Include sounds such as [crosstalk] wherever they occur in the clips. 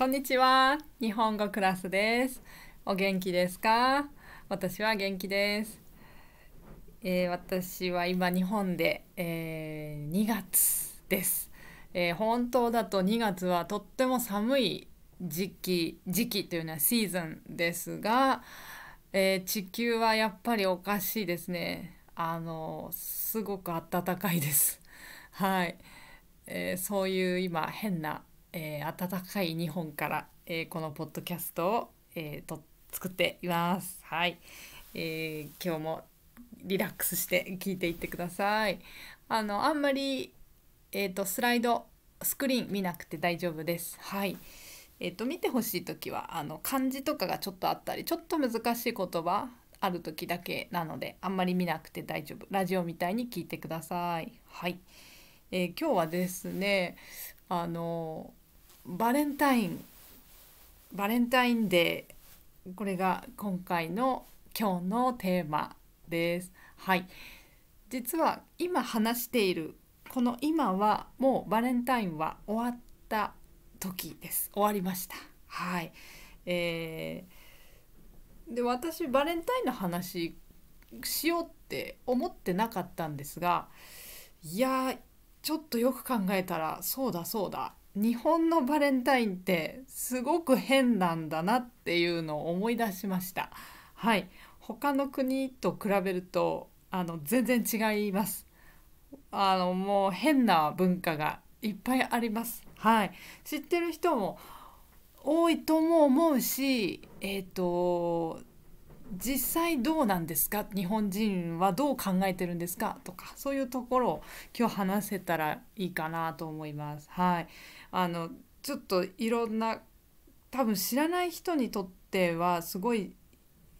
こんにちは日本語クラスですお元気ですか私は元気です、えー、私は今日本で、えー、2月です、えー、本当だと2月はとっても寒い時期時期というのはシーズンですが、え地球はやっぱりおかしいですねあのすごく暖かいですはい、えー、そういう今変なえー、暖かい日本から、えー、このポッドキャストを、えー、と作っています。はい、えー、今日もリラックスして聞いていってください。あのあんまりえっ、ー、とスライドスクリーン見なくて大丈夫です。はい。えっ、ー、と見てほしい時はあの漢字とかがちょっとあったり、ちょっと難しい言葉ある時だけなのであんまり見なくて大丈夫。ラジオみたいに聞いてください。はい。えー、今日はですね、あのバレンタインバレンタインデーこれが今回の今日のテーマです。はい実は今話しているこの今はもうバレンタインは終わった時です終わりましたはいえー、で私バレンタインの話しようって思ってなかったんですがいやちょっとよく考えたらそうだそうだ日本のバレンタインってすごく変なんだなっていうのを思い出しました。はい、他の国と比べるとあの全然違います。あのもう変な文化がいっぱいあります。はい、知ってる人も多いとも思うし、えっ、ー、と実際どうなんですか日本人はどう考えてるんですかとかそういうところを今日話せたらいいかなと思います。はい、あのちょっといろんな多分知らない人にとってはすごい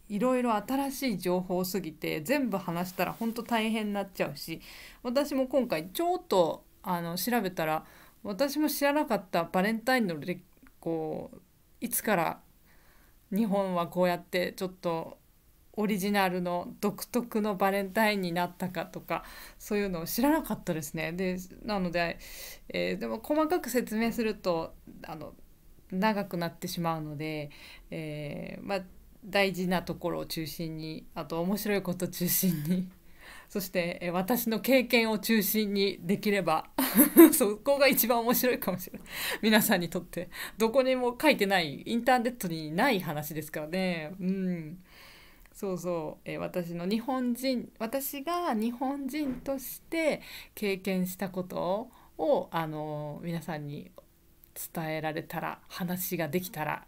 いろいろ新しい情報すぎて全部話したら本当大変になっちゃうし私も今回ちょっとあの調べたら私も知らなかったバレンタインのこういつから日本はこうやってちょっとオリジナルの独特のバレンタインになったかとかそういうのを知らなかったですね。でなので、えー、でも細かく説明するとあの長くなってしまうので、えー、まあ、大事なところを中心にあと面白いこと中心に。[laughs] そして、え私の経験を中心にできれば [laughs] そこが一番面白いかもしれない皆さんにとってどこにも書いてないインターネットにない話ですからねうんそうそう、えー、私の日本人私が日本人として経験したことをあの皆さんに伝えられたら話ができたら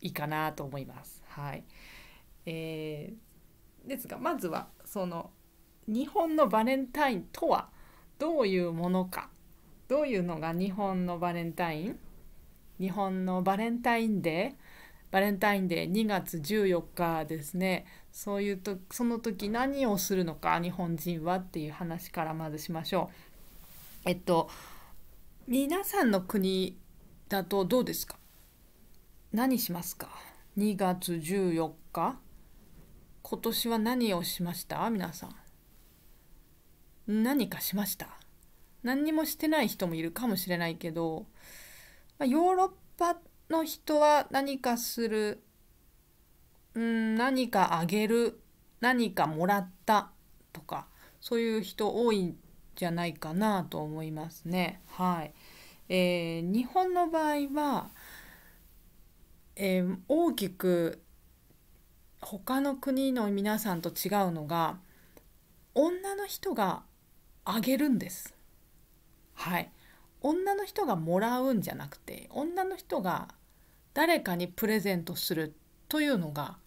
いいかなと思います。はいえー、ですがまずはその日本のバレンタインとはどういうものかどういうのが日本のバレンタイン日本のバレンタインデーバレンタインデー2月14日ですねそういうとその時何をするのか日本人はっていう話からまずしましょう。えっと皆さんの国だとどうですか何しますか2月14日今年は何をしました皆さん何かしました何にもしてない人もいるかもしれないけど、まあ、ヨーロッパの人は何かする、うん、何かあげる、何かもらったとか、そういう人多いんじゃないかなと思いますね。はい。えー、日本の場合は、えー、大きく他の国の皆さんと違うのが女の人があげるんですはい女の人がもらうんじゃなくて女の人が誰かにプレゼントするというのが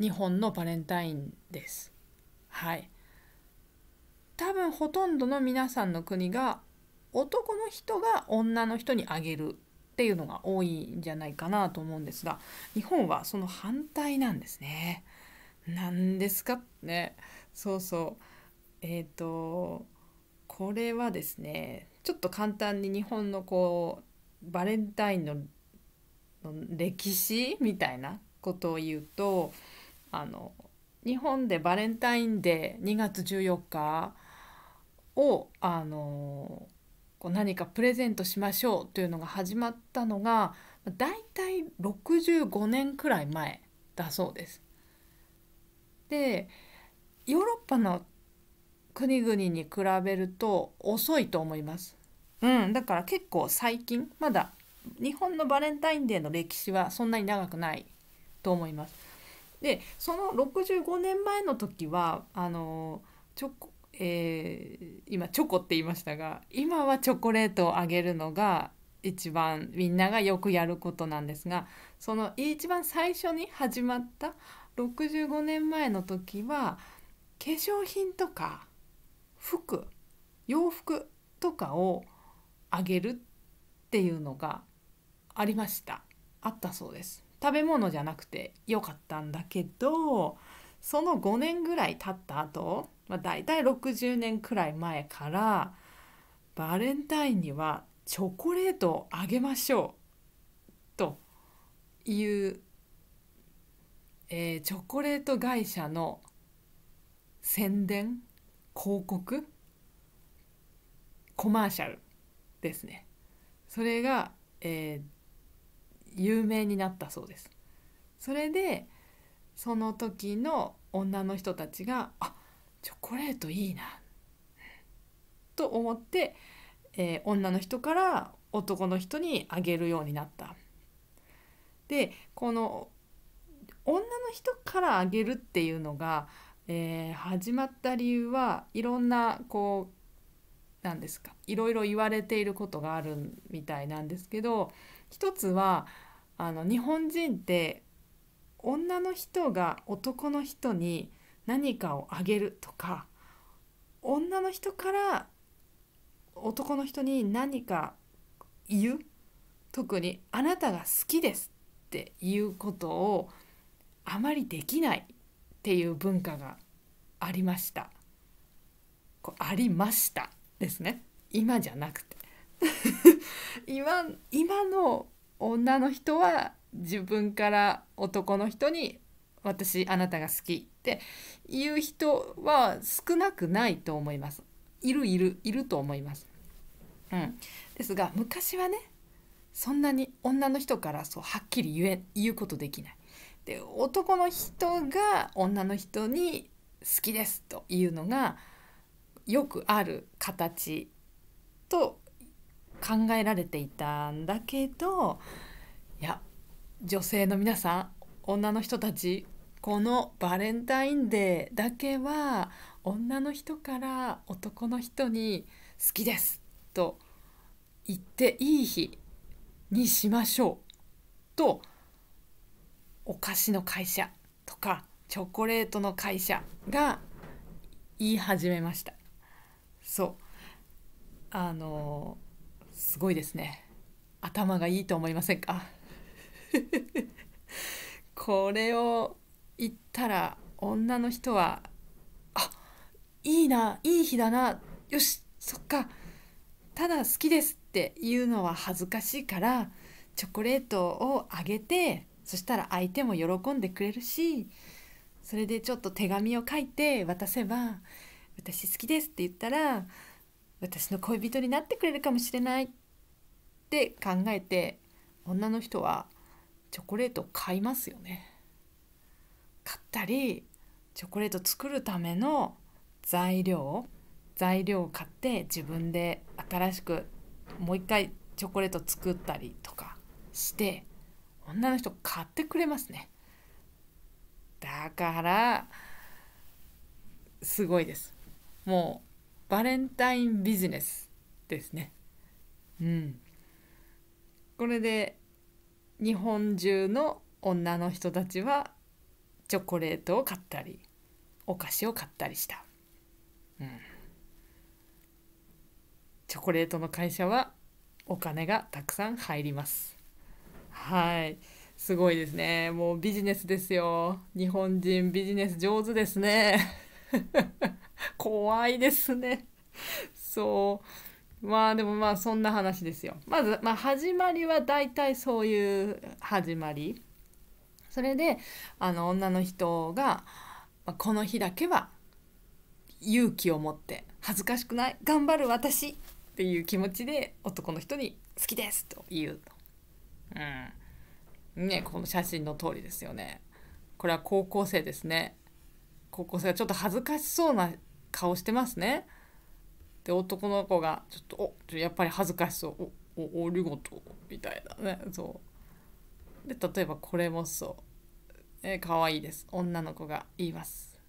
日本のバレンタインです。はい、多分ほとんどの皆さんの国が男の人が女の人にあげるっていうのが多いんじゃないかなと思うんですが日本はその反対なんですね。何ですかねそうそうえっ、ー、とこれはですねちょっと簡単に日本のこうバレンタインの歴史みたいなことを言うとあの日本でバレンタインデー2月14日をあのこう何かプレゼントしましょうというのが始まったのがだいたい65年くらい前だそうです。でヨーロッパの国々に比べると遅いと思います。うん、だから結構最近まだ日本のバレンタインデーの歴史はそんなに長くないと思います。でその65年前の時はあのチョえー、今チョコって言いましたが今はチョコレートをあげるのが一番みんながよくやることなんですがその一番最初に始まった65年前の時は化粧品とか服洋服とかをあげるっていうのがありましたあったそうです食べ物じゃなくて良かったんだけどその5年ぐらい経った後、まあ、大体60年くらい前からバレンタインにはチョコレートをあげましょうという、えー、チョコレート会社の宣伝広告コマーシャルですね。それが、えー有名になったそうです。それでその時の女の人たちが「あチョコレートいいな」と思って、えー、女の人から男の人にあげるようになった。でこの女の人からあげるっていうのが、えー、始まった理由はいろんなこうなんですかいろいろ言われていることがあるみたいなんですけど一つはあの日本人って女の人が男の人に何かをあげるとか女の人から男の人に何か言う特に「あなたが好きです」っていうことをあまりできないっていう文化がありました。こうありましたですね今じゃなくて [laughs] 今今の女の人は自分から男の人に「私あなたが好き」っていう人は少なくないと思います。いるいるいると思います。うん、ですが昔はねそんなに女の人からそうはっきり言え言うことできない。で男の人が女の人に好きですというのがよくある形と考えられていたんだけどいや女性の皆さん女の人たちこのバレンタインデーだけは女の人から男の人に「好きです」と言っていい日にしましょうとお菓子の会社とかチョコレートの会社が言い始めました。そうあのすごいですね頭がいいと思いませんか [laughs] これを言ったら女の人はあいいないい日だなよしそっかただ好きですっていうのは恥ずかしいからチョコレートをあげてそしたら相手も喜んでくれるしそれでちょっと手紙を書いて渡せば「私好きです」って言ったら「私の恋人になってくれるかもしれない」って考えて女の人はチョコレートを買いますよね。買ったりチョコレート作るための材料材料を買って自分で新しくもう一回チョコレート作ったりとかして女の人買ってくれますね。だからすごいです。もうバレンタインビジネスですね。うん。これで日本中の女の人たちはチョコレートを買ったりお菓子を買ったりした、うん、チョコレートの会社はお金がたくさん入りますはいすごいですねもうビジネスですよ日本人ビジネス上手ですね [laughs] 怖いですねそうまあでもまあそんな話ですよ。まず、まあ、始まりは大体そういう始まり。それであの女の人が、まあ、この日だけは勇気を持って恥ずかしくない頑張る私っていう気持ちで男の人に「好きです」と言うと。うん、ねこの写真の通りですよね。これは高校生ですね。高校生がちょっと恥ずかしそうな顔してますね。で男の子がちょっと「おやっぱり恥ずかしそうおおおりごと」みたいなねそうで例えばこれもそう、えー、かわいいです女の子が言います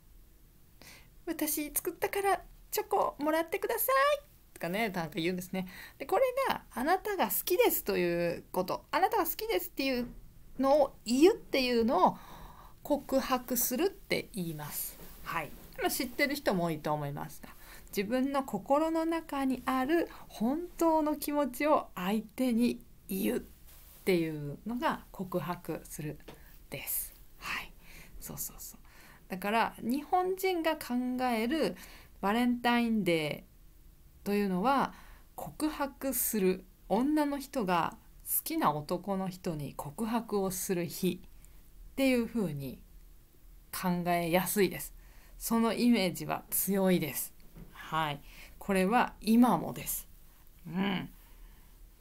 「私作ったからチョコもらってください」とかねなんか言うんですねでこれが「あなたが好きです」ということ「あなたが好きです」っていうのを言うっていうのを告白するって言いますはい知ってる人も多いと思いますが自分の心の中にある本当の気持ちを相手に言うっていうのが告白するです。はい、そうそうそうだから日本人が考えるバレンタインデーというのは告白する女の人が好きな男の人に告白をする日っていう風に考えやすいです。そのイメージは強いです。はい、これは今もです。うん、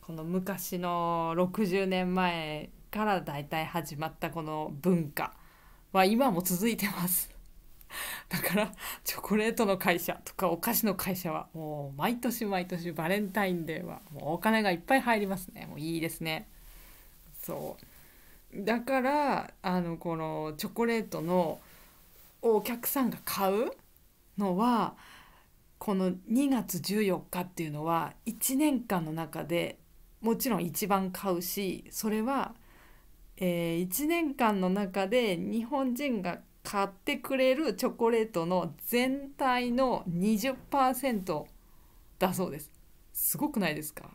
この昔の60年前からだいたい始まったこの文化は今も続いてます。[laughs] だからチョコレートの会社とかお菓子の会社はもう毎年毎年バレンタインデーはもうお金がいっぱい入りますねもういいですねそうだからあのこのチョコレートのお客さんが買うのはこの2月14日っていうのは1年間の中でもちろん一番買うしそれは、えー、1年間の中で日本人が買ってくれるチョコレートの全体の20%だそうです。すごくないですか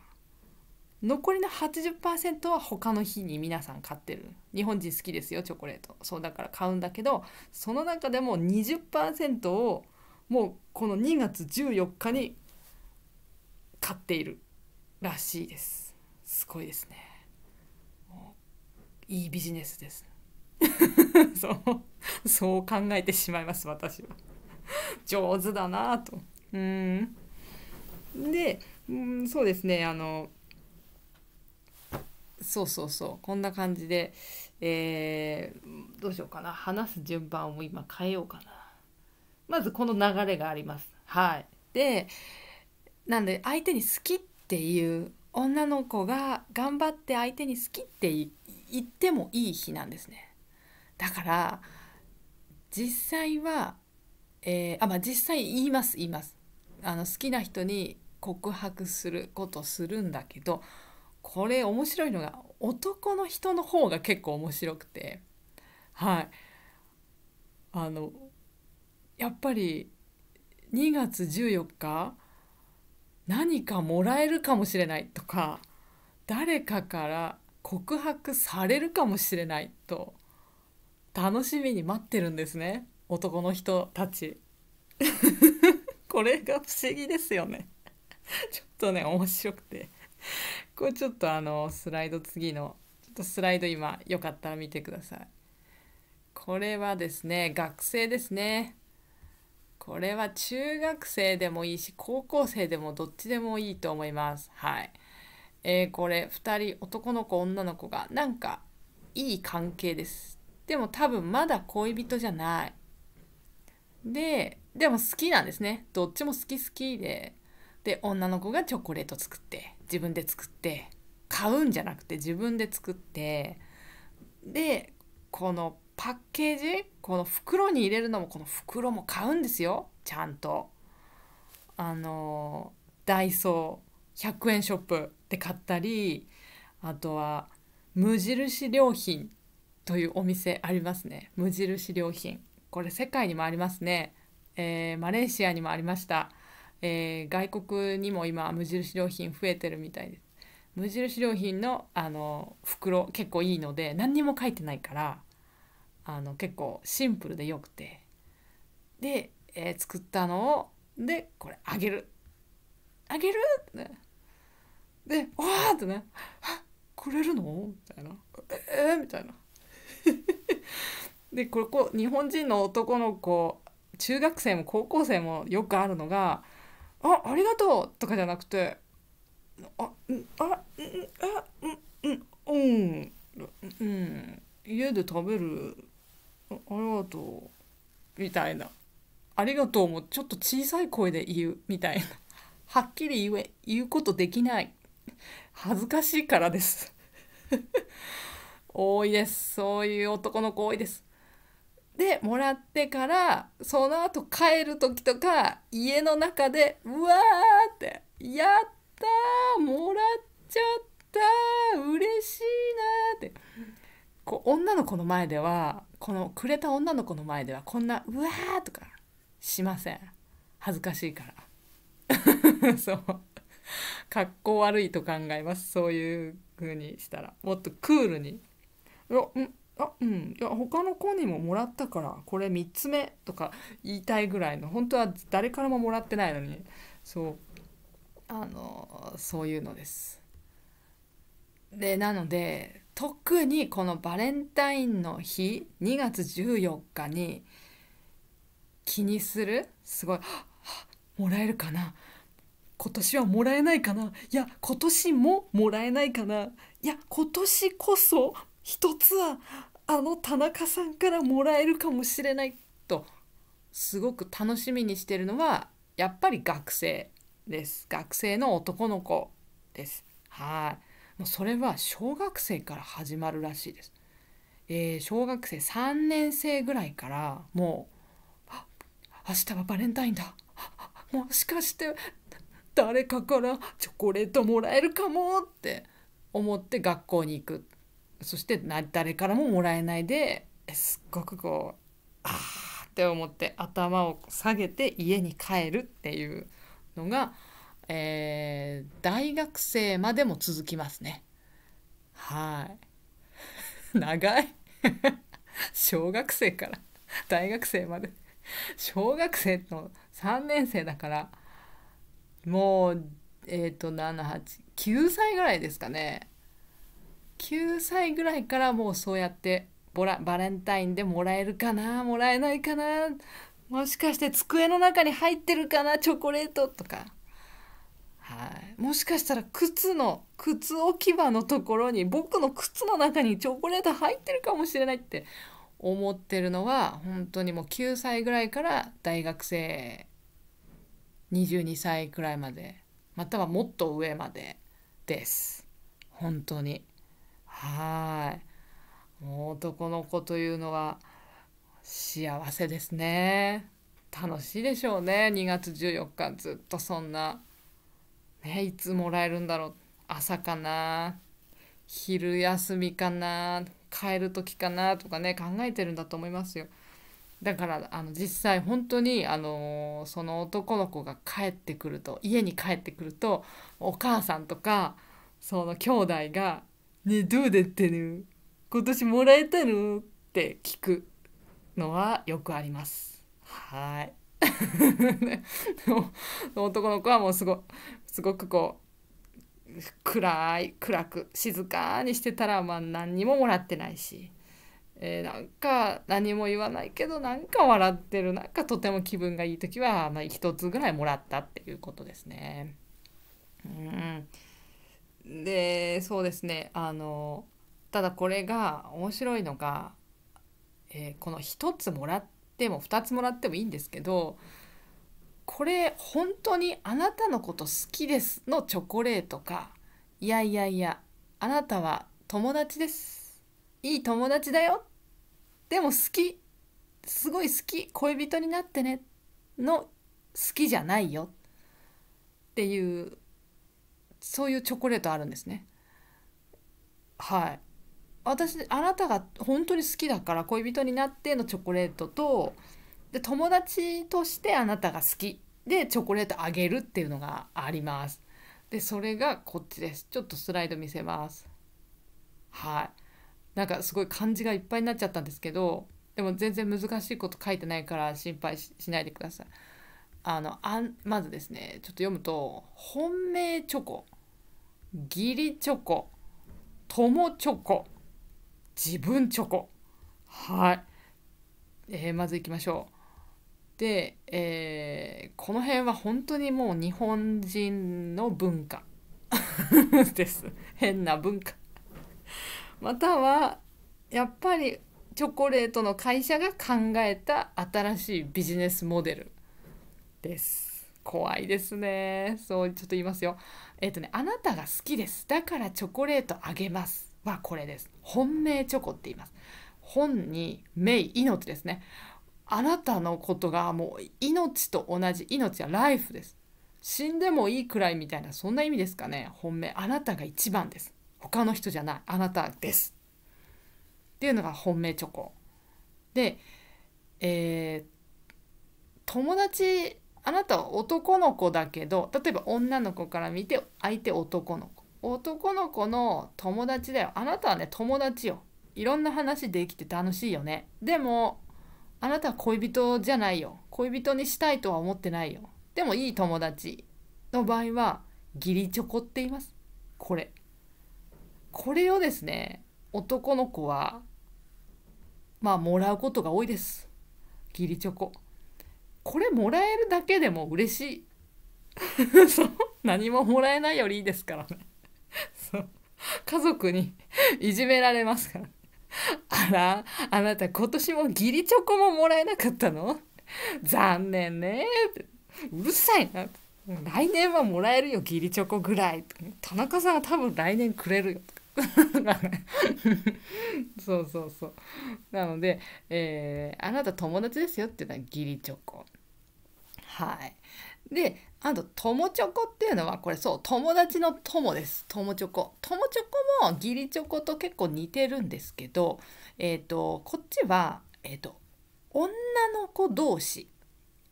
残りの80%は他の日に皆さん買ってる日本人好きですよチョコレートそうだから買うんだけどその中でも20%をもうこの2月14日に買っているらしいですすごいですねいいビジネスです [laughs] そうそう考えてしまいます私は上手だなとうんでうんそうですねあのそうそうそうこんな感じで、えー、どうしようかな話す順番を今変えようかなまずこの流れがあります。はい、でなんで相手に好きっていう女の子が頑張って相手に好きって言ってもいい日なんですね。だから実際は、えー、あまあ、実際言います言います。あの好きな人に告白することするんだけどこれ面白いのが男の人の方が結構面白くてはいあのやっぱり2月14日何かもらえるかもしれないとか誰かから告白されるかもしれないと楽しみに待ってるんですね男の人たち [laughs] これが不思議ですよねちょっとね面白くてこれちょっとあのスライド次のちょっとスライド今よかったら見てくださいこれはですね学生ですねこれは中学生でもいいし高校生でもどっちでもいいと思います。はい。えー、これ2人男の子女の子がなんかいい関係です。でも多分まだ恋人じゃない。で、でも好きなんですね。どっちも好き好きで。で、女の子がチョコレート作って、自分で作って、買うんじゃなくて自分で作って、で、このパッケージこの袋に入れるのもこの袋も買うんですよちゃんとあのダイソー100円ショップで買ったりあとは無印良品というお店ありますね無印良品これ世界にもありますね、えー、マレーシアにもありました、えー、外国にも今無印良品増えてるみたいです無印良品のあの袋結構いいので何にも書いてないからあの結構シンプルでよくてで、えー、作ったのをでこれあげるあげるってねで「わー!」ってね「くれるの?」みたいな「えー?」みたいな。[laughs] でこれこう日本人の男の子中学生も高校生もよくあるのが「あありがとう」とかじゃなくて「あうんあうんあうんうんうん」うん家で食べる「ありがとう」みたいな「ありがとう」もちょっと小さい声で言うみたいな [laughs] はっきり言え言うことできない恥ずかしいからです [laughs] 多いですそういう男の子多いですでもらってからその後帰る時とか家の中でうわーって「やったーもらっちゃった嬉しいな」ってこう女の子の前ではこのくれた女の子の前ではこんな「うわ!」とかしません恥ずかしいから [laughs] そう格好悪いと考えますそういう風にしたらもっとクールに「うんあうんいや他の子にももらったからこれ3つ目」とか言いたいぐらいの本当は誰からももらってないのにそうあのそういうのです。でなので特にこのバレンタインの日2月14日に気にするすごいもらえるかな今年はもらえないかないや今年ももらえないかないや今年こそ一つはあの田中さんからもらえるかもしれないとすごく楽しみにしてるのはやっぱり学生です学生の男の子ですはい。もうそれは小学生から始まるらしいです。えー、小学生3年生ぐらいからもう「明日はバレンタインだもしかして誰かからチョコレートもらえるかも」って思って学校に行くそして誰からももらえないですっごくこう「ああ」って思って頭を下げて家に帰るっていうのがえー、大学生までも続きますね。はい。[laughs] 長い [laughs] 小学生から大学生まで。小学生の3年生だから、もう、えっ、ー、と、7、8、9歳ぐらいですかね。9歳ぐらいからもうそうやってボラバレンタインでもらえるかなもらえないかなもしかして机の中に入ってるかなチョコレートとかはい、もしかしたら靴の靴置き場のところに僕の靴の中にチョコレート入ってるかもしれないって思ってるのは本当にもう9歳ぐらいから大学生22歳くらいまでまたはもっと上までです本当にはいもう男の子というのは幸せですね楽しいでしょうね2月14日ずっとそんなね、いつもらえるんだろう朝かな昼休みかな帰る時かなとかね考えてるんだと思いますよ。だからあの実際本当にあのその男の子が帰ってくると家に帰ってくるとお母さんとかその兄弟が「ねどうでってる今年もらえてる?」って聞くのはよくあります。はい [laughs] 男の子はもうすごいすごくこう暗い暗く静かにしてたらまあ何にももらってないし、えー、なんか何も言わないけどなんか笑ってるなんかとても気分がいい時は、まあ、1つぐらいもらったっていうことですね。うん、でそうですねあのただこれが面白いのが、えー、この1つもらっても2つもらってもいいんですけどこれ本当にあなたのこと好きですのチョコレートかいやいやいやあなたは友達ですいい友達だよでも好きすごい好き恋人になってねの好きじゃないよっていうそういうチョコレートあるんですねはい私あなたが本当に好きだから恋人になってのチョコレートとで友達としてあなたが好きでチョコレートあげるっていうのがありますでそれがこっちですちょっとスライド見せますはいなんかすごい漢字がいっぱいになっちゃったんですけどでも全然難しいこと書いてないから心配しないでくださいあのあまずですねちょっと読むと「本命チョコ」「義理チョコ」「友チョコ」「自分チョコ」はい、えー、まずいきましょうで、えー、この辺は本当にもう日本人の文化 [laughs] です変な文化またはやっぱりチョコレートの会社が考えた新しいビジネスモデルです怖いですねそうちょっと言いますよえっ、ー、とねあなたが好きですだからチョコレートあげますはこれです本命チョコって言います本に名命ですねあなたのことがもう命と同じ命はライフです死んでもいいくらいみたいなそんな意味ですかね本命あなたが一番です他の人じゃないあなたですっていうのが本命チョコでえー、友達あなたは男の子だけど例えば女の子から見て相手男の子男の子の友達だよあなたはね友達よいろんな話できて楽しいよねでもあなたは恋人じゃないよ恋人にしたいとは思ってないよでもいい友達の場合は義理チョコって言いますこれこれをですね男の子はまあもらうことが多いです義理チョコこれもらえるだけでも嬉しい [laughs] そう何ももらえないよりいいですからねそう家族にいじめられますから [laughs] あら、あなた今年も義理チョコももらえなかったの [laughs] 残念ね。うるさいな。来年はもらえるよ、義理チョコぐらい。田中さんは多分来年くれるよ。[laughs] そうそうそう。なので、えー、あなた友達ですよっていうのは義理チョコ。はい。で、あと、友チョコっていうのは、これそう、友達の友です。友チョコ。友チョコも義理チョコと結構似てるんですけど、えっ、ー、と、こっちは、えっ、ー、と、女の子同士。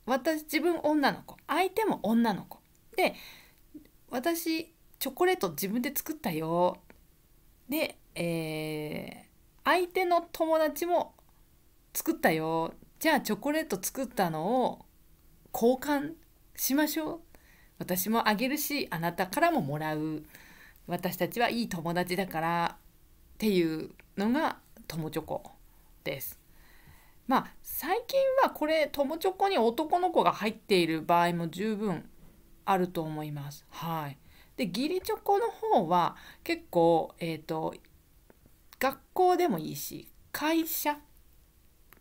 私、自分女の子。相手も女の子。で、私、チョコレート自分で作ったよ。で、えー、相手の友達も作ったよ。じゃあチョコレート作ったのを交換しましょう私もあげるしあなたからももらう私たちはいい友達だからっていうのが友チョコです。まあ最近はこれ友チョコに男の子が入っている場合も十分あると思います。はい、で義理チョコの方は結構、えーと学校でもいいし会社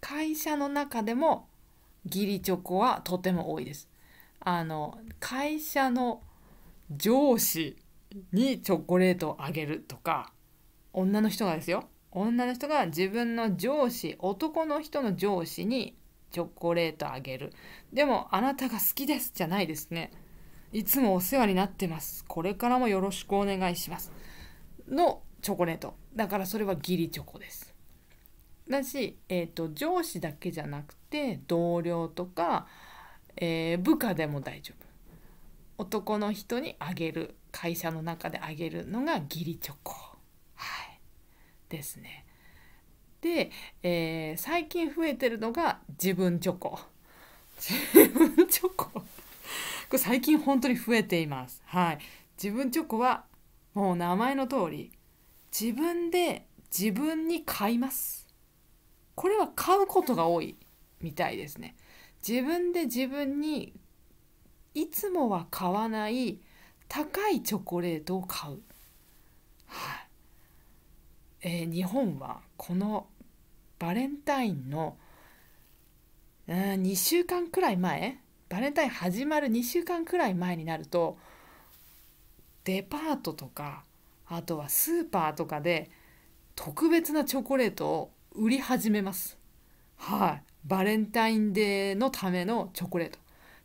会社の中でも義理チョコはとても多いです。あの会社の上司にチョコレートをあげるとか女の人がですよ女の人が自分の上司男の人の上司にチョコレートあげるでもあなたが好きですじゃないですねいつもお世話になってますこれからもよろしくお願いしますのチョコレートだからそれは義理チョコですだし、えーと、上司だけじゃなくって同僚とか、えー、部下でも大丈夫男の人にあげる会社の中であげるのが義理チョコ、はい、ですね。で、えー、最近増えてるのが自分チョコ。自分チョコこれ最近本当に増えています。はい、自分チョコはもう名前の通り自分で自分に買います。これは買うことが多い。みたいですね。自分で自分にいつもは買わない高いチョコレートを買う。はい、えー、日本はこのバレンタインのうん2週間くらい前バレンタイン始まる2週間くらい前になるとデパートとかあとはスーパーとかで特別なチョコレートを売り始めます。はい、バレンタインデーのためのチョコレート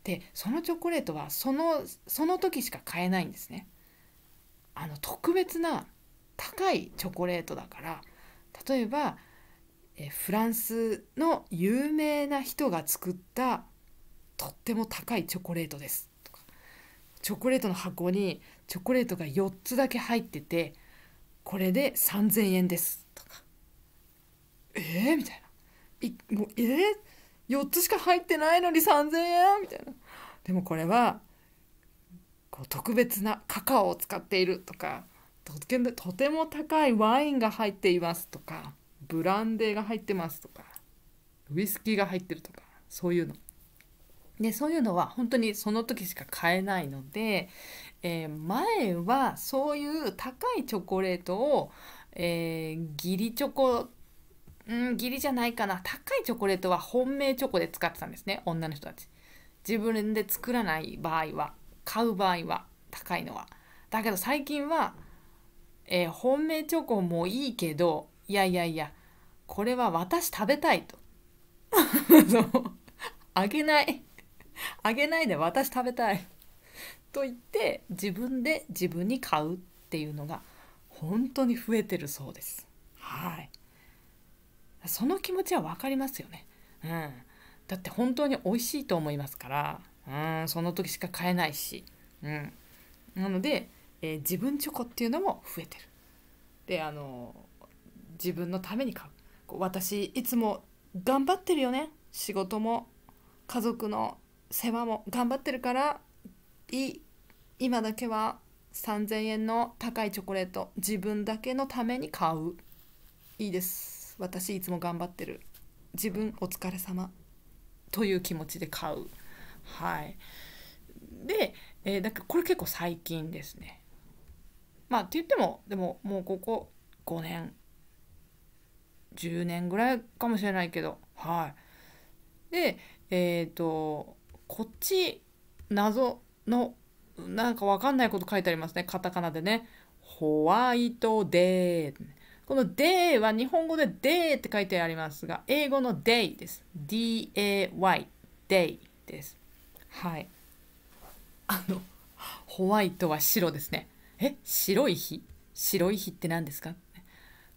でそのチョコレートはそのその時しか買えないんですねあの特別な高いチョコレートだから例えばえフランスの有名な人が作ったとっても高いチョコレートですとかチョコレートの箱にチョコレートが4つだけ入っててこれで3,000円ですとかえー、みたいなもうえー、4つしか入ってないのに3,000円みたいな。でもこれはこう特別なカカオを使っているとかとても高いワインが入っていますとかブランデーが入ってますとかウイスキーが入ってるとかそういうの。でそういうのは本当にその時しか買えないので、えー、前はそういう高いチョコレートを、えー、義理チョコうん、義理じゃないかな。高いチョコレートは本命チョコで使ってたんですね、女の人たち。自分で作らない場合は、買う場合は、高いのは。だけど最近は、えー、本命チョコもいいけど、いやいやいや、これは私食べたいと。[laughs] あげない。あげないで私食べたいと言って自分で自分に買うっていうのが本当に増えてるそうです。はい。その気持ちは分かりますよね。うん、だって本当に美味しいと思いますから、うん、その時しか買えないし、うん、なので、えー、自分チョコっていうのも増えてる。であの自分のために買う私いつも頑張ってるよね仕事も家族の世話も頑張ってるからい今だけは3,000円の高いチョコレート自分だけのために買ういいです私いつも頑張ってる自分お疲れ様という気持ちで買うはいで、えー、だからこれ結構最近ですねまあって言ってもでももうここ5年10年ぐらいかもしれないけどはいでえっ、ー、とこっち謎のなんかわかんないこと書いてありますねカタカナでねホワイトデーこの day は日本語で day って書いてありますが、英語の day です。day, day です。はい。あの、ホワイトは白ですね。え、白い日白い日って何ですか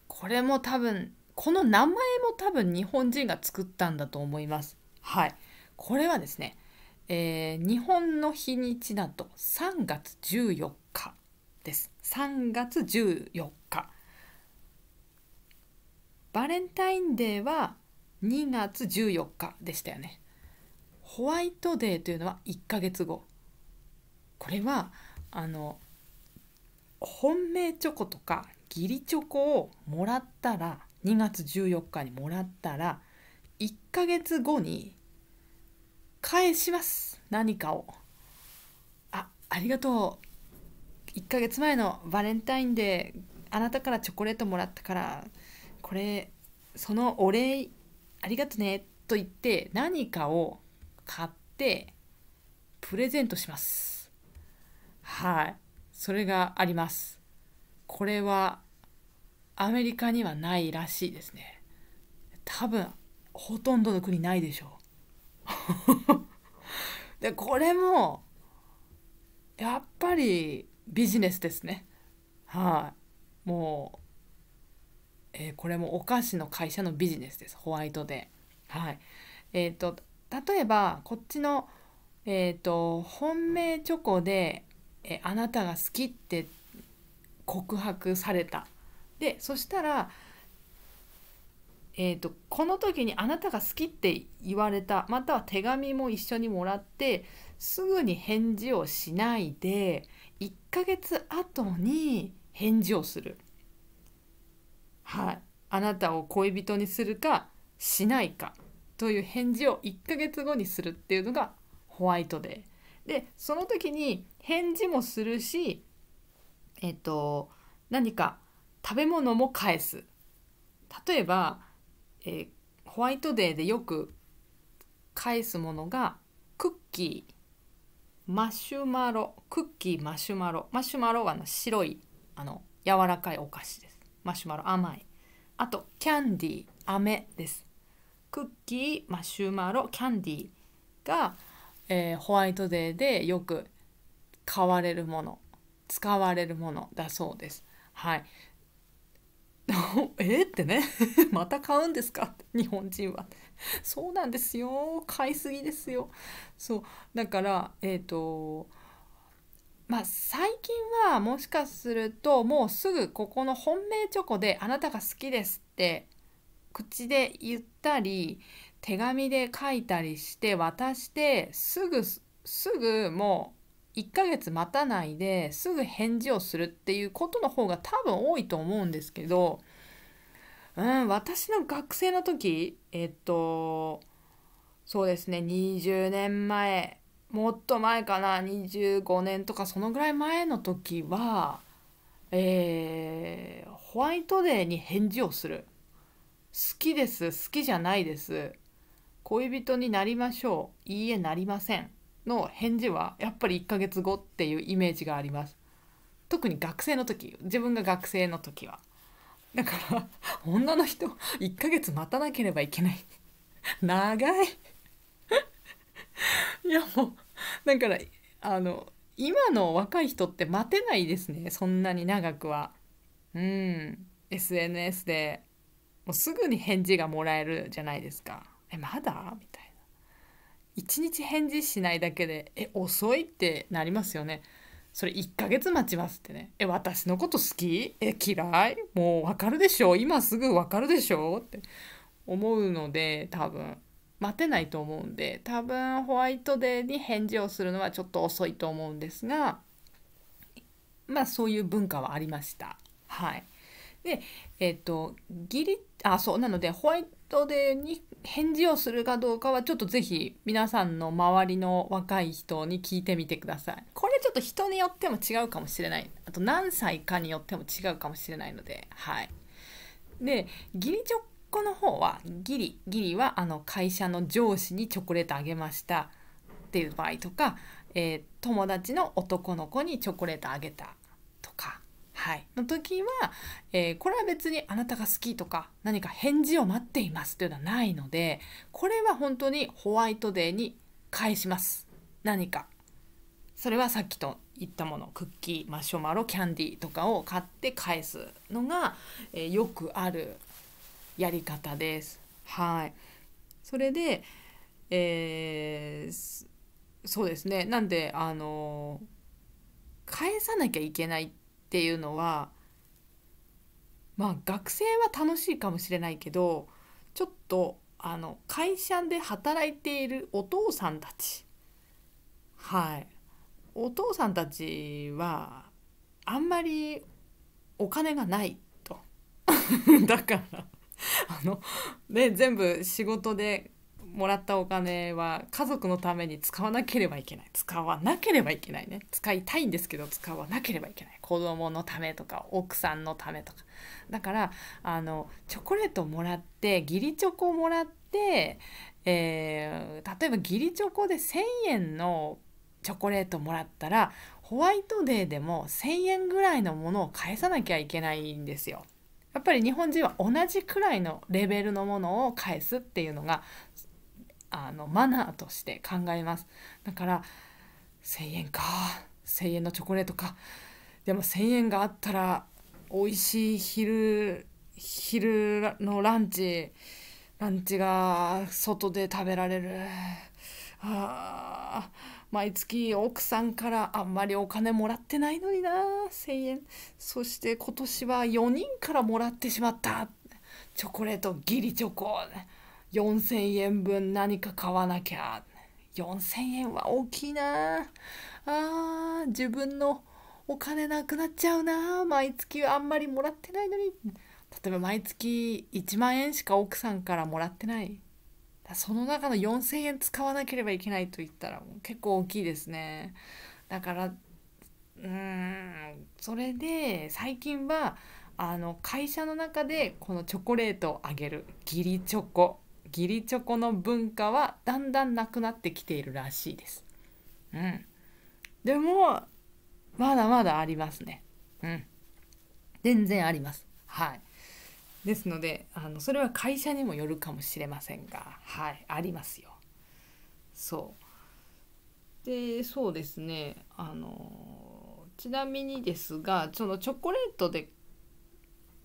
これも多分、この名前も多分日本人が作ったんだと思います。はい。これはですね、えー、日本の日にちだと3月14日です。3月14日。バレンタインデーは2月14日でしたよねホワイトデーというのは1ヶ月後これはあの本命チョコとか義理チョコをもらったら2月14日にもらったら1ヶ月後に返します何かをあありがとう1ヶ月前のバレンタインデーあなたからチョコレートもらったからこれそのお礼ありがとねと言って何かを買ってプレゼントします。はい。それがあります。これはアメリカにはないらしいですね。多分ほとんどの国ないでしょう。[laughs] でこれもやっぱりビジネスですね。はい、もうえー、これもお菓子の会社のビジネスですホワイトデー。はいえーと、例えばこっちの、えーと、本命チョコで、えー、あなたが好きって告白された。でそしたら、えーとこの時にあなたが好きって言われたまたは手紙も一緒にもらってすぐに返事をしないで1ヶ月後に返事をする。はい、あなたを恋人にするかしないかという返事を1ヶ月後にするっていうのがホワイトデーでその時に返事もするしえっと何か食べ物も返す例えば、えー、ホワイトデーでよく返すものがクッキーマシュマロクッキーマシュマロマシュマロは白いあの柔らかいお菓子ですマシュマロ甘いあとキャンディー飴ですクッキーマシュマロキャンディーが、えー、ホワイトデーでよく買われるもの使われるものだそうですはい [laughs] えってね [laughs] また買うんですか日本人はそうなんですよ買いすぎですよそうだからえっ、ー、とまあ、最近はもしかするともうすぐここの本命チョコであなたが好きですって口で言ったり手紙で書いたりして渡してすぐすぐもう1ヶ月待たないですぐ返事をするっていうことの方が多分多いと思うんですけど、うん、私の学生の時えっとそうですね20年前もっと前かな25年とかそのぐらい前の時はえー、ホワイトデーに返事をする好きです好きじゃないです恋人になりましょういいえなりませんの返事はやっぱり1ヶ月後っていうイメージがあります特に学生の時自分が学生の時はだから女の人1ヶ月待たなければいけない長いいやもうだからあの今の若い人って待てないですねそんなに長くは。うん SNS でもうすぐに返事がもらえるじゃないですか。えまだみたいな。1日返事しないだけでえ遅いってなりますよね。それ1ヶ月待ちますってね。え、私のこと好きえ、嫌いもうわかるでしょ今すぐわかるでしょって思うので、多分。待てないと思うんで多分ホワイトデーに返事をするのはちょっと遅いと思うんですがまあそういう文化はありました。はい、でえっ、ー、とギリあそうなのでホワイトデーに返事をするかどうかはちょっと是非皆さんの周りの若い人に聞いてみてください。これちょっと人によっても違うかもしれないあと何歳かによっても違うかもしれないのではい。で義理ッ子の方はギリギリはあの会社の上司にチョコレートあげましたっていう場合とか、えー、友達の男の子にチョコレートあげたとか、はい、の時は、えー、これは別にあなたが好きとか何か返事を待っていますというのはないのでこれは本当にホワイトデーに返します何か。それはさっきと言ったものクッキーマシュマロキャンディーとかを買って返すのが、えー、よくあるやり方です。はいそれで、えー、そうですねなんであの返さなきゃいけないっていうのはまあ学生は楽しいかもしれないけどちょっとあの会社で働いているお父さんたちはいお父さんたちはあんまりお金がないと [laughs] だから [laughs] あのね、全部仕事でもらったお金は家族のために使わなければいけない使わなければいけないね使いたいんですけど使わなければいけない子供のためとか奥さんのためとかだからあのチョコレートもらって義理チョコもらって、えー、例えば義理チョコで1,000円のチョコレートもらったらホワイトデーでも1,000円ぐらいのものを返さなきゃいけないんですよ。やっぱり日本人は同じくらいのレベルのものを返すっていうのがあのマナーとして考えますだから1,000円か1,000円のチョコレートかでも1,000円があったら美味しい昼昼のランチランチが外で食べられるああ毎月奥さんからあんまりお金もらってないのにな1,000円そして今年は4人からもらってしまったチョコレートギリチョコ4,000円分何か買わなきゃ4,000円は大きいなあ自分のお金なくなっちゃうな毎月あんまりもらってないのに例えば毎月1万円しか奥さんからもらってないその中の4,000円使わなければいけないと言ったらもう結構大きいですね。だからうんそれで最近はあの会社の中でこのチョコレートをあげる義理チョコ義理チョコの文化はだんだんなくなってきているらしいです。うん、でもまだまだありますね。うん、全然あります。はいですのであのそれは会社にもよるかもしれませんがはいありますよ。そうでそうですねあのちなみにですがそのチョコレートで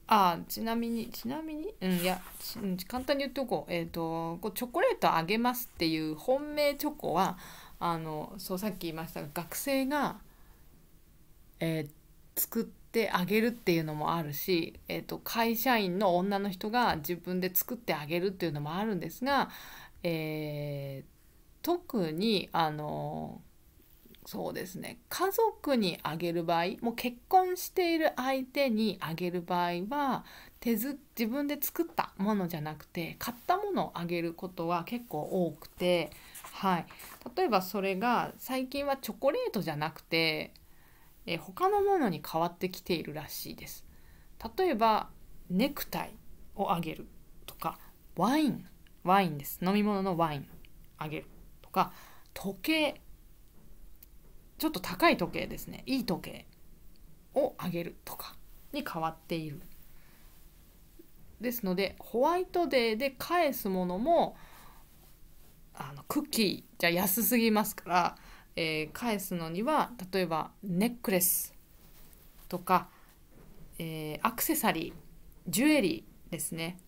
あちなみにちなみにうんいや、うん、簡単に言っておこうえっ、ー、とこうチョコレートあげますっていう本命チョコはあのそうさっき言いましたが学生が、えー、作っててあげるっていうのもあるし、えーと、と会社員の女の人が自分で作ってあげるっていうのもあるんですが、えー、特にあのそうですね家族にあげる場合もう結婚している相手にあげる場合は手ず自分で作ったものじゃなくて買ったものをあげることは結構多くて、はい、例えばそれが最近はチョコレートじゃなくてえー、他のものに変わってきているらしいです。例えばネクタイをあげるとかワインワインです飲み物のワインあげるとか時計ちょっと高い時計ですねいい時計をあげるとかに変わっているですのでホワイトデーで返すものもあのクッキーじゃ安すぎますからえー、返すのには例えばネックレスとか、えー、アクセサリージュエリーですね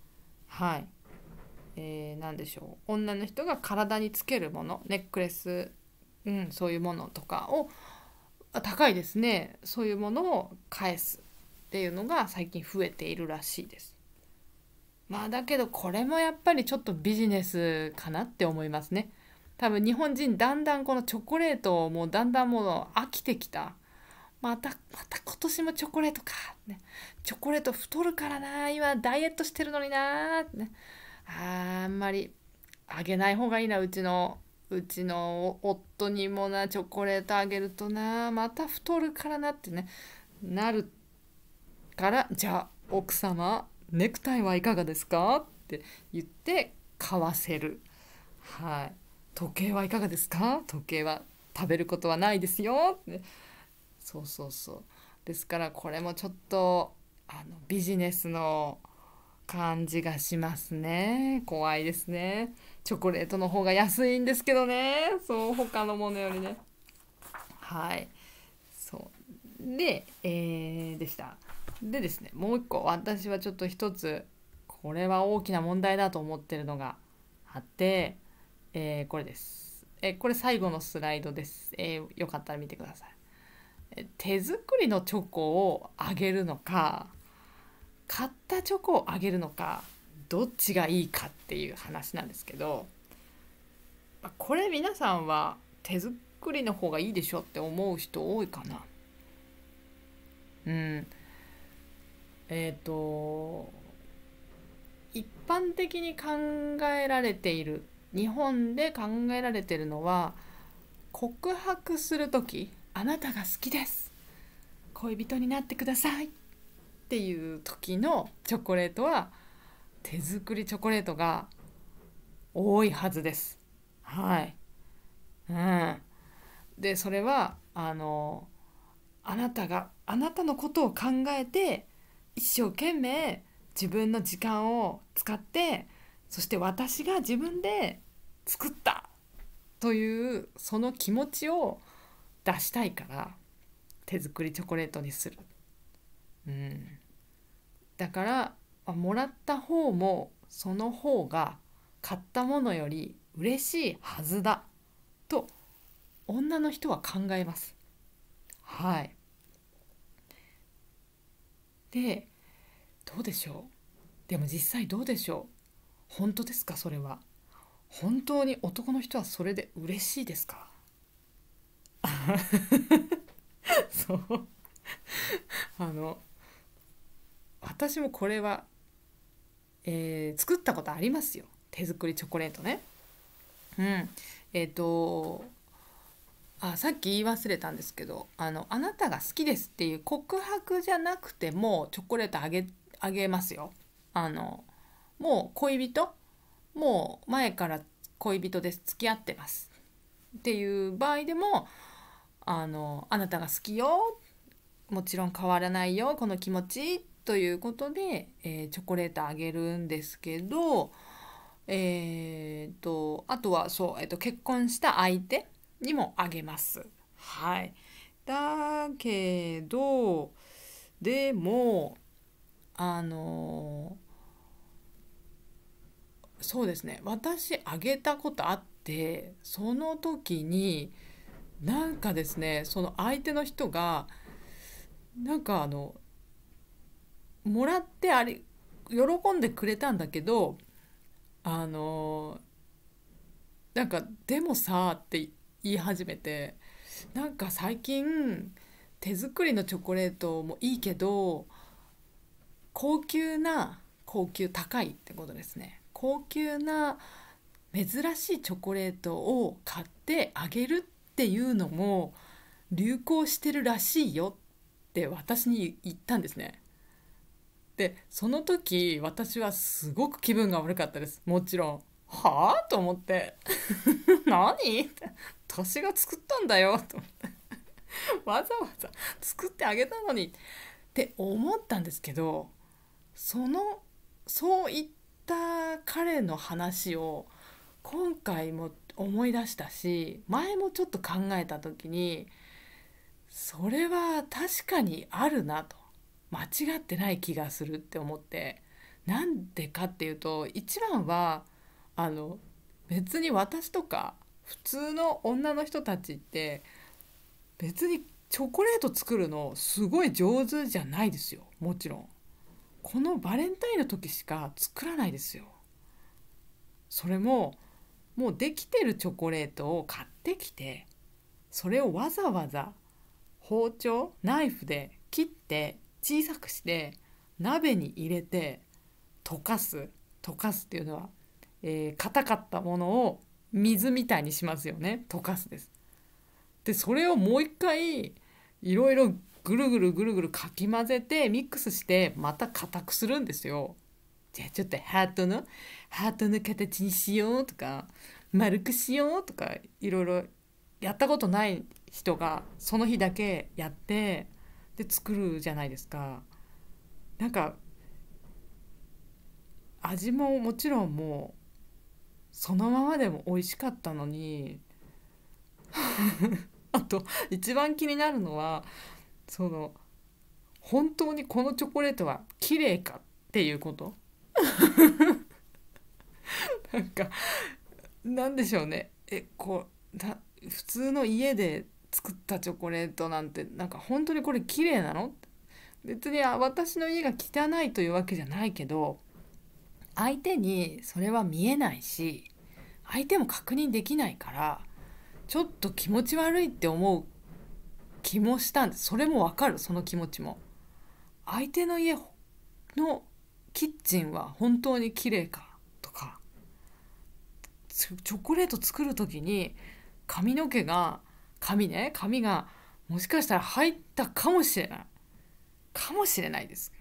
はい、えー、何でしょう女の人が体につけるものネックレス、うん、そういうものとかを高いですねそういうものを返すっていうのが最近増えているらしいです。まあだけどこれもやっぱりちょっとビジネスかなって思いますね。多分日本人だんだんこのチョコレートをもうだんだんもう飽きてきたまたまた今年もチョコレートか、ね、チョコレート太るからな今ダイエットしてるのにな、ね、あんまりあげない方がいいなうちのうちの夫にもなチョコレートあげるとなまた太るからなってねなるからじゃあ奥様ネクタイはいかがですかって言って買わせるはい時計はいかがですか時計は食べることはないですよ」ってそうそうそうですからこれもちょっとあのビジネスの感じがしますね怖いですねチョコレートの方が安いんですけどねそう他のものよりねはいそうでえー、でしたでですねもう一個私はちょっと一つこれは大きな問題だと思ってるのがあってえー、これです。えー、これ最後のスライドです。えー、よかったら見てください。手作りのチョコをあげるのか買ったチョコをあげるのかどっちがいいかっていう話なんですけどこれ皆さんは手作りの方がいいでしょって思う人多いかなうんえっ、ー、と一般的に考えられている日本で考えられてるのは告白する時「あなたが好きです恋人になってください」っていう時のチョコレートは手作りチョコレートが多いはずです。はい、うん、でそれはあのあなたがあなたのことを考えて一生懸命自分の時間を使ってそして私が自分で作ったというその気持ちを出したいから手作りチョコレートにする。うん、だからもらった方もその方が買ったものより嬉しいはずだと女の人は考えます。はい。でどうでしょうでも実際どうでしょう本当ですかそれは。本当に男の人はそれで嬉しいですか [laughs] そうあの私もこれは、えー、作ったことありますよ手作りチョコレートね。うん、えっ、ー、とあさっき言い忘れたんですけどあの「あなたが好きです」っていう告白じゃなくてもチョコレートあげあげますよ。あのもう恋人もう前から恋人です付き合ってますっていう場合でもあのあなたが好きよもちろん変わらないよこの気持ちということで、えー、チョコレートあげるんですけど、えーと、あとはそう、えーと、結婚した相手にもあげます。はい、だけどでもあのそうですね私あげたことあってその時になんかですねその相手の人がなんかあのもらってあれ喜んでくれたんだけどあのなんか「でもさ」って言い始めてなんか最近手作りのチョコレートもいいけど高級な高級高いってことですね。高級な珍しいチョコレートを買ってあげるっていうのも流行してるらしいよって私に言ったんですね。でその時私はすごく気分が悪かったですもちろん。はあと思って「[laughs] 何?」って「私が作ったんだよ」と思ってわざわざ作ってあげたのにって思ったんですけどそのそう言ってった彼の話を今回も思い出したし前もちょっと考えた時にそれは確かにあるなと間違ってない気がするって思ってなんでかっていうと一番はあの別に私とか普通の女の人たちって別にチョコレート作るのすごい上手じゃないですよもちろん。このバレンタインの時しか作らないですよ。それももうできてるチョコレートを買ってきてそれをわざわざ包丁ナイフで切って小さくして鍋に入れて溶かす溶かすっていうのは、えー、硬かったものを水みたいにしますよね溶かすです。でそれをもう一回いろいろぐるぐるぐるぐるかき混ぜてミックスしてまた固くするんですよ。じゃあちょっとハートのハートの形にしようとか丸くしようとかいろいろやったことない人がその日だけやってで作るじゃないですか。なんか味ももちろんもうそのままでも美味しかったのに [laughs] あと一番気になるのはその本当にこのチョコレートは綺麗かっていうこと [laughs] なんかなんでしょうねえこうだ普通の家で作ったチョコレートなんてなんか本当にこれ綺麗なの別に私の家が汚いというわけじゃないけど相手にそれは見えないし相手も確認できないからちょっと気持ち悪いって思う気もしたんですそれもわかるその気持ちも相手の家のキッチンは本当に綺麗かとかチョコレート作る時に髪の毛が髪ね髪がもしかしたら入ったかもしれないかもしれないです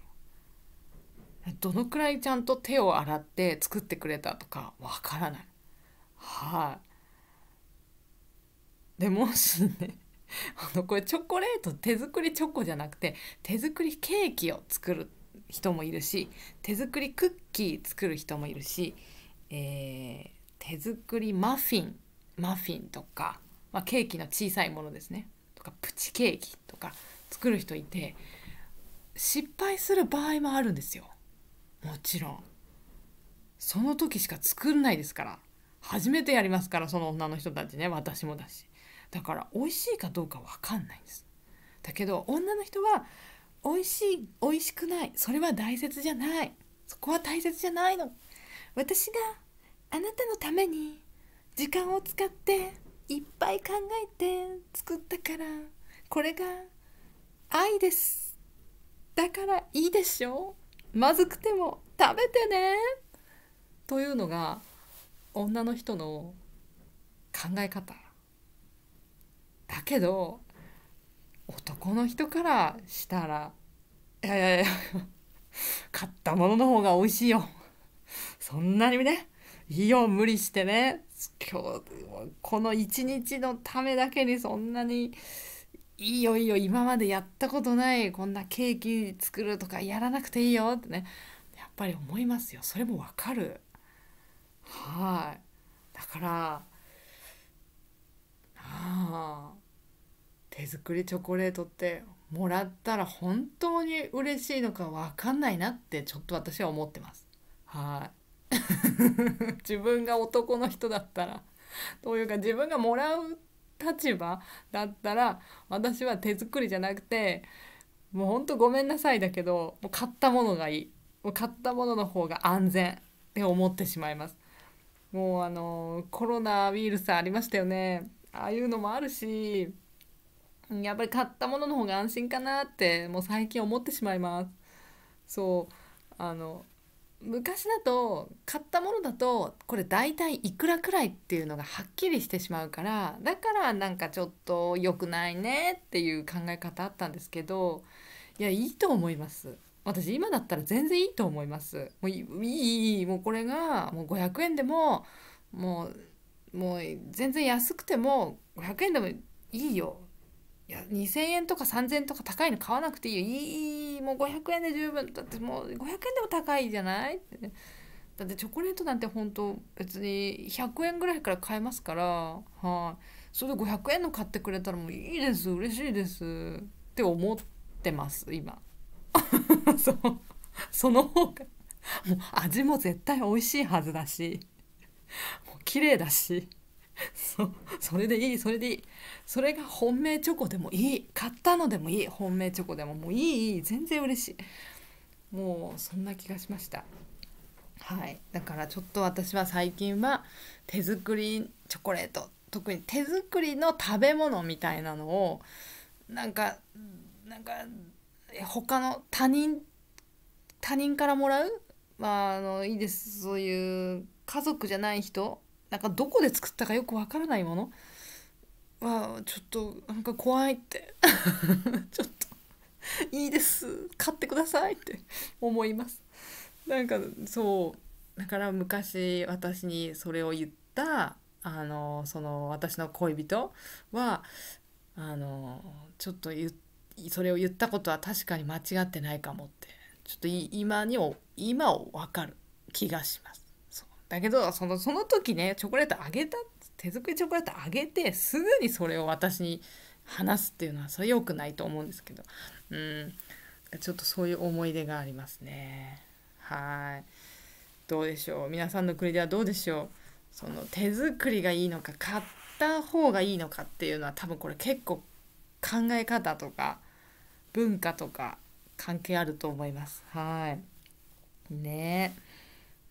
どのくらいちゃんと手を洗って作ってくれたとかわからないはい、あ、でもしねあのこれチョコレート手作りチョコじゃなくて手作りケーキを作る人もいるし手作りクッキー作る人もいるし、えー、手作りマフィンマフィンとか、まあ、ケーキの小さいものですねとかプチケーキとか作る人いて失敗する場合もあるんですよもちろんその時しか作んないですから初めてやりますからその女の人たちね私もだしだから美味しいかどうか分かんないんですだけど女の人は美味しい美味しくないそれは大切じゃないそこは大切じゃないの私があなたのために時間を使っていっぱい考えて作ったからこれが愛ですだからいいでしょまずくても食べてねというのが女の人の考え方だけど男の人からしたらいやいやいや [laughs] 買ったものの方が美味しいよそんなにねいいよ無理してね今日この一日のためだけにそんなにいいよいいよ今までやったことないこんなケーキ作るとかやらなくていいよってねやっぱり思いますよそれもわかるはいだからああ手作りチョコレートってもらったら本当に嬉しいのか分かんないなってちょっと私は思ってます。はい [laughs] 自分が男の人だったらというか自分がもらう立場だったら私は手作りじゃなくてもうほんとごめんなさいだけどもう買ったものがいいもう買ったものの方が安全って思ってしまいます。もうあのコロナウイルスありましたよねああいうのもあるしやっぱり買ったものの方が安心かなってもう最近思ってしまいますそうあの昔だと買ったものだとこれ大体いくらくらいっていうのがはっきりしてしまうからだからなんかちょっと良くないねっていう考え方あったんですけどいやいいと思います私今だったら全然いいと思いますもういいいいもうこれがもう500円でももうもう全然安くても500円でもいいよいや2,000円とか3,000円とか高いの買わなくていいよいいもう500円で十分だってもう500円でも高いじゃないって、ね、だってチョコレートなんて本当別に100円ぐらいから買えますからはいそれで500円の買ってくれたらもういいです嬉しいですって思ってます今 [laughs] そうその方がもう味も絶対美味しいはずだしもう綺麗だし。[laughs] そそれでいいそれでいいそれが本命チョコでもいい買ったのでもいい本命チョコでももういい全然嬉しいもうそんな気がしましたはいだからちょっと私は最近は手作りチョコレート特に手作りの食べ物みたいなのをなんかなんか他の他人他人からもらうまああのいいですそういう家族じゃない人なんかどこで作ったかよくわからないものはちょっとなんか怖いって [laughs] ちょっといいです買ってくださいって思いますなんかそうだから昔私にそれを言ったあのその私の恋人はあのちょっとそれを言ったことは確かに間違ってないかもってちょっと今にも今を分かる気がします。だけどそのその時ねチョコレートあげた手作りチョコレートあげてすぐにそれを私に話すっていうのはそれ良くないと思うんですけどうんちょっとそういう思い出がありますねはいどうでしょう皆さんの国ではどうでしょうその手作りがいいのか買った方がいいのかっていうのは多分これ結構考え方とか文化とか関係あると思いますはいねえ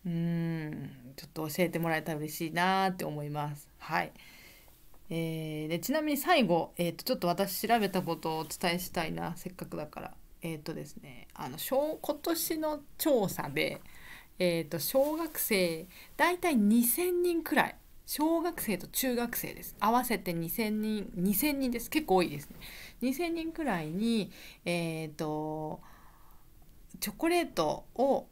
うんちょっと教えてもらえたら嬉しいなって思います。はいえー、でちなみに最後、えーと、ちょっと私調べたことをお伝えしたいなせっかくだから。えっ、ー、とですねあの今年の調査で、えー、と小学生大体2,000人くらい小学生と中学生です合わせて2,000人2,000人です結構多いですね2,000人くらいにえっ、ー、とチョコレートを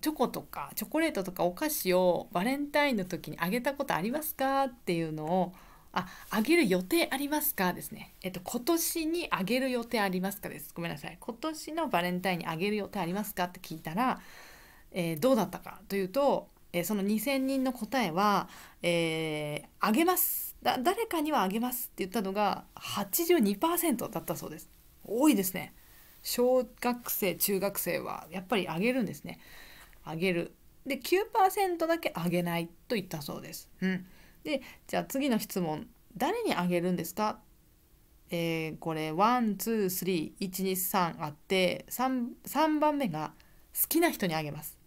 チョコとかチョコレートとかお菓子をバレンタインの時にあげたことありますかっていうのをあ、あげる予定ありますかですね。えっと、今年にあげる予定ありますかです。ごめんなさい。今年のバレンタインにあげる予定ありますかって聞いたら、えー、どうだったかというと、えー、その2,000人の答えは、えー、あげますだ。誰かにはあげますって言ったのが82%だったそうです。多いですね。小学生、中学生はやっぱりあげるんですね。上げるで9%だけ上げないと言ったそうです。うん、でじゃあ次の質問誰にあげるんですか、えー、これ123123あって 3, 3番目が好きな人にあげます。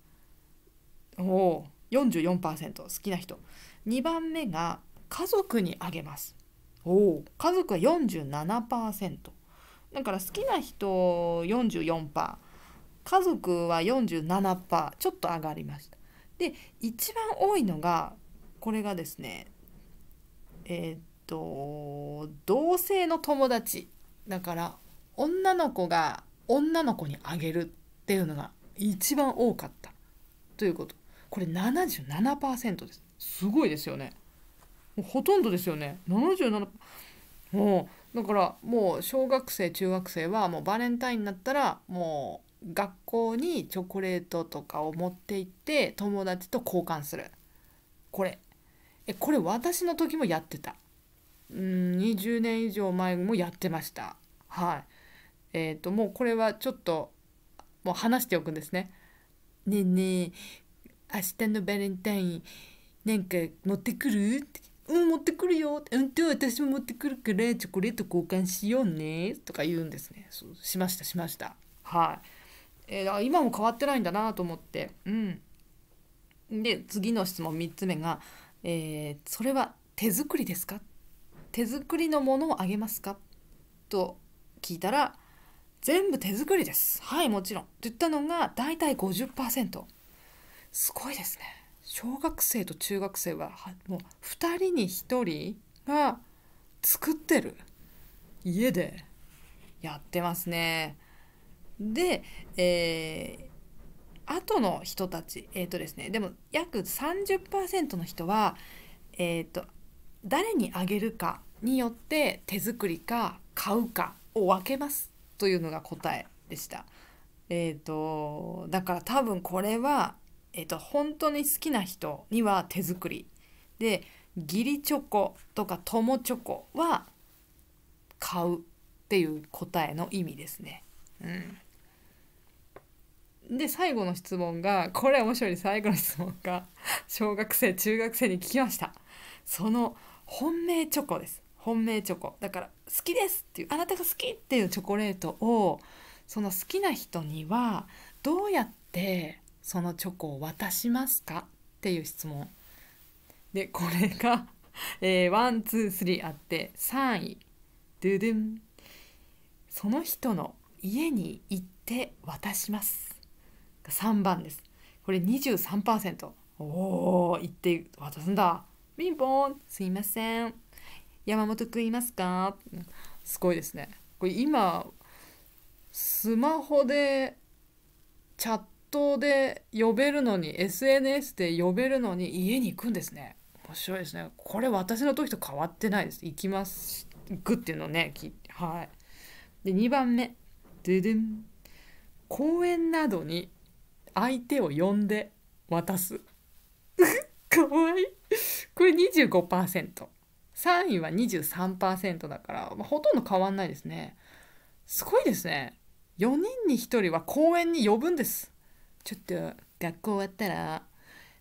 おお44%好きな人。2番目が家族にあげます。おお家族は47%。だから好きな人44%。家族は47%ちょっと上がりましたで一番多いのがこれがですねえー、っと同性の友達だから女の子が女の子にあげるっていうのが一番多かったということこれ77%ですすごいですよねもうほとんどですよね77もうだからもう小学生中学生はもうバレンタインになったらもう学校にチョコレートとかを持って行って友達と交換するこれえこれ私の時もやってたうん20年以上前もやってましたはいえー、ともうこれはちょっともう話しておくんですねねえねえ明日のバレンタインなんか持ってくるってうん持ってくるようんと私も持ってくるからチョコレート交換しようねとか言うんですねそうしましたしましたはいえー、今も変わってないんだなと思って、うん、で次の質問3つ目が、えー「それは手作りですか?」「手作りのものをあげますか?」と聞いたら「全部手作りですはいもちろん」て言ったのが大体50%すごいですね小学生と中学生はもう2人に1人が作ってる家でやってますねで、えー、後の人たちえー、とですねでも約30%の人は、えーと、誰にあげるかによって手作りか買うかを分けますというのが答えでした。えーと、だから多分これは、えーと本当に好きな人には手作りで義理チョコとか友チョコは買うっていう答えの意味ですね。うんで最後の質問がこれ面白い最後の質問が小学生中学生に聞きましたその本命チョコです本命チョコだから好きですっていうあなたが好きっていうチョコレートをその好きな人にはどうやってそのチョコを渡しますかっていう質問でこれが、えワンツースリーあって3位ドゥドゥンその人の家に行って渡しますが3番ですこれ23%おお言って渡すんだピンポンすいません山本くんいますかすごいですねこれ今スマホでチャットで呼べるのに SNS で呼べるのに家に行くんですね面白いですねこれ私の時と変わってないです行きます行くっていうのね聞はいで2番目ででん公園などに相手を呼んで渡す [laughs] かわいいこれ 25%3 位は23%だから、まあ、ほとんど変わんないですねすごいですね4人に1人は公園に呼ぶんですちょっと学校終わったら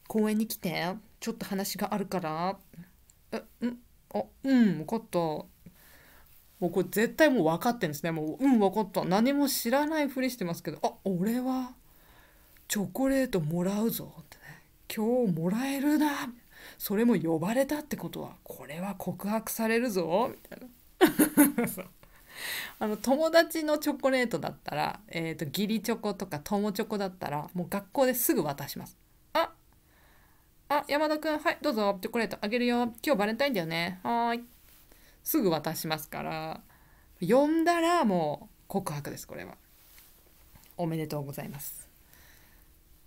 公園に来てちょっと話があるからうんあうん分かったもうこれ絶対もう分かってんですねもううん分かった何も知らないふりしてますけどあ俺はチョコレートもらうぞってね今日もらえるなそれも呼ばれたってことはこれは告白されるぞみたいな [laughs] あの友達のチョコレートだったら、えーと、義理チョコとか友チョコだったらもう学校ですぐ渡しますああ山田君はいどうぞチョコレートあげるよ今日バレンタインだよねはいすぐ渡しますから呼んだらもう告白ですこれはおめでとうございます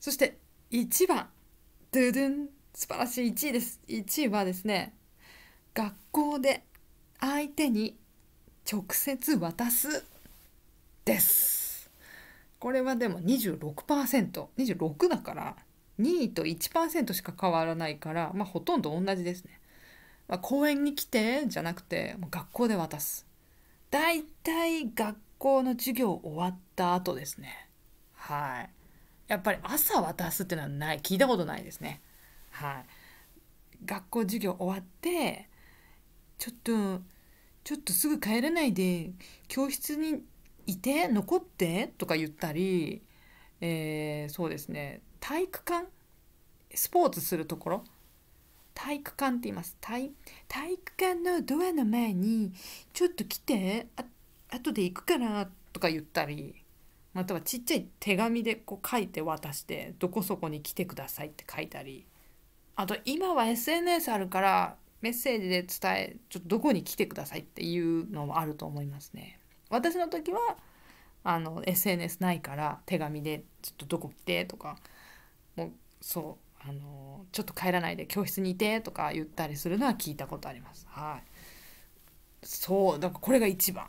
そして1番ドゥドゥン素晴らしい1位です1位はですね学校で相手に直接渡すですこれはでも 26%26 だから2位と1%しか変わらないから、まあ、ほとんど同じですね。まあ、公園に来てじゃなくてもう学校で渡す。だいたい学校の授業終わった後ですね。はい。やっぱり朝渡すっていうのはない聞いたことないですね。はい、学校授業終わってちょっとちょっとすぐ帰れないで教室にいて残ってとか言ったり、えー、そうですね体育館スポーツするところ体育館って言います体体育館のドアの前にちょっと来てあ後で行くからとか言ったりまたはちっちゃい手紙でこう書いて渡してどこそこに来てくださいって書いたりあと今は SNS あるからメッセージで伝えちょっとどこに来てくださいっていうのもあると思いますね。私の時はあの SNS ないから手紙でちょっとどこ来てとかもうそうあのちょっと帰らないで教室にいてとか言ったりするのは聞いたことあります。はい、そうだからこれが一番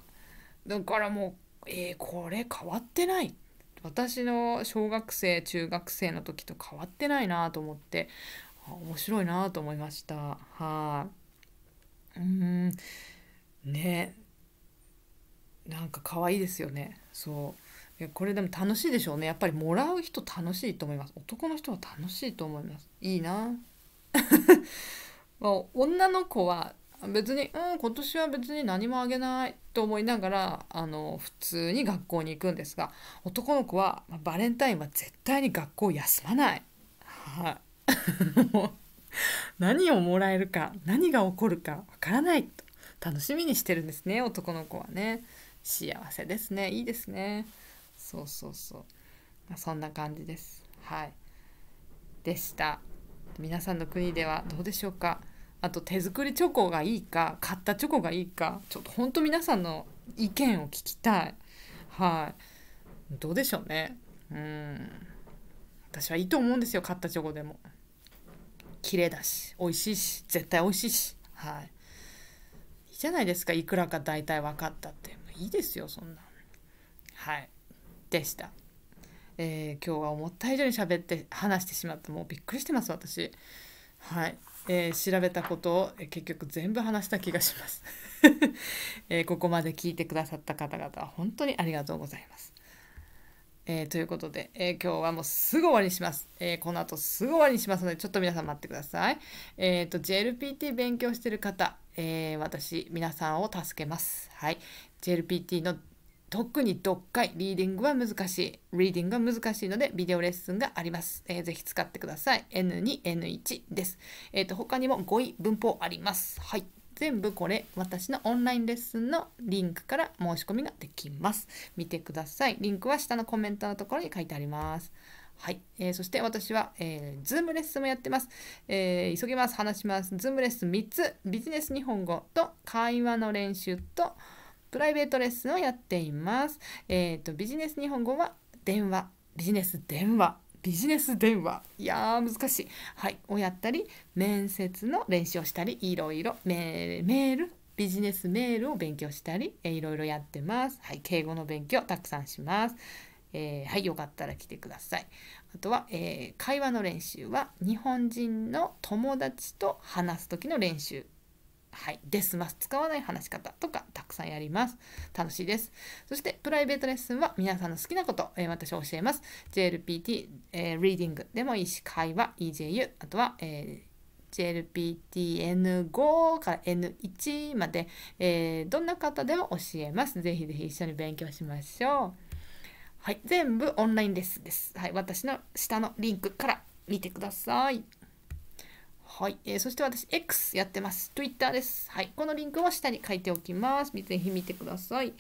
だからもうえー、これ変わってない私の小学生中学生の時と変わってないなと思って面白いなと思いましたはい、あ、うんねなんか可愛いですよねそうこれでも楽しいでしょうねやっぱりもらう人楽しいと思います男の人は楽しいと思いますいいな [laughs] あ、女の子は別にうん今年は別に何もあげないと思いながらあの普通に学校に行くんですが男の子は、まバレンタインは絶対に学校休まない。はい [laughs] 何をもらえるか何が起こるかわからないと楽しみにしてるんですね男の子はね幸せですねいいですねそうそうそう、まあ、そんな感じですはいでした皆さんの国ではどうでしょうかあと手作りチョコがいいか買ったチョコがいいかちょっとほんと皆さんの意見を聞きたいはいどうでしょうねうん私はいいと思うんですよ買ったチョコでも綺麗だし美味しいし絶対美味しいしはいいいじゃないですかいくらか大体分かったっていいですよそんなはいでしたえー、今日は思った以上に喋って話してしまってもうびっくりしてます私はいえー、調べたことを、えー、結局全部話した気がします、[laughs] えー、ここまで聞いてくださった方々は本当にありがとうございます。えということで、え今日はもうすぐ終わりにします。えこの後すぐ終わりにしますので、ちょっと皆さん待ってください。えっ、と、JLPT 勉強してる方、え私、皆さんを助けます。はい。JLPT の特に読解、リーディングは難しい。リーディングは難しいので、ビデオレッスンがあります。えー、ぜひ使ってください。N2、N1 です。えっ、ー、と、他にも語彙、文法あります。はい。全部これ私のオンラインレッスンのリンクから申し込みができます。見てください。リンクは下のコメントのところに書いてあります。はい、えー、そして私は、えー、ズームレッスンもやってます。えー、急ぎます。話します。ズームレッスン3つ。ビジネス日本語と会話の練習と、プライベートレッスンをやっています。えっ、ー、と、ビジネス日本語は電話、ビジネス電話。ビジネス電話いやー難しい、はい、をやったり面接の練習をしたりいろいろメールビジネスメールを勉強したり、えー、いろいろやってます。はい、敬語の勉強たくさんします。えー、はい、よかったら来てください。あとは、えー、会話の練習は日本人の友達と話す時の練習はい、デスマス使わない話し方とかたくさんやります。楽しいです。そしてプライベートレッスンは皆さんの好きなこと、えー、私教えます。JLPT、えー、リーディングでもいいし、会話、EJU、あとは、えー JLPTN5 から N1 まで、えー、どんな方でも教えます。ぜひぜひ一緒に勉強しましょう。はい、全部オンラインレッスンです。はい、私の下のリンクから見てください。はい、えー、そして私 X やってます。Twitter です。はい、このリンクを下に書いておきます。ぜひ見てください。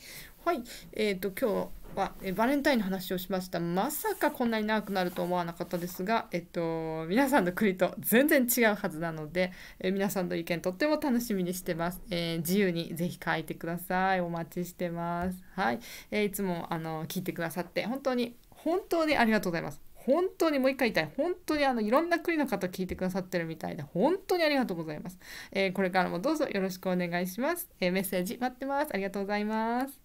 はい、えっ、ー、と今日は、えー、バレンタインの話をしました。まさかこんなに長くなると思わなかったですが、えっ、ー、と皆さんの国と全然違うはずなので、え皆さんの意見とっても楽しみにしてます。え自由にぜひ書いてください。お待ちしてます。はい、えいつもあの聞いてくださって本当に本当にありがとうございます。本当にもう一回言いたい。本当にあのいろんな国の方聞いてくださってるみたいで、本当にありがとうございます。えー、これからもどうぞよろしくお願いします。えー、メッセージ待ってます。ありがとうございます。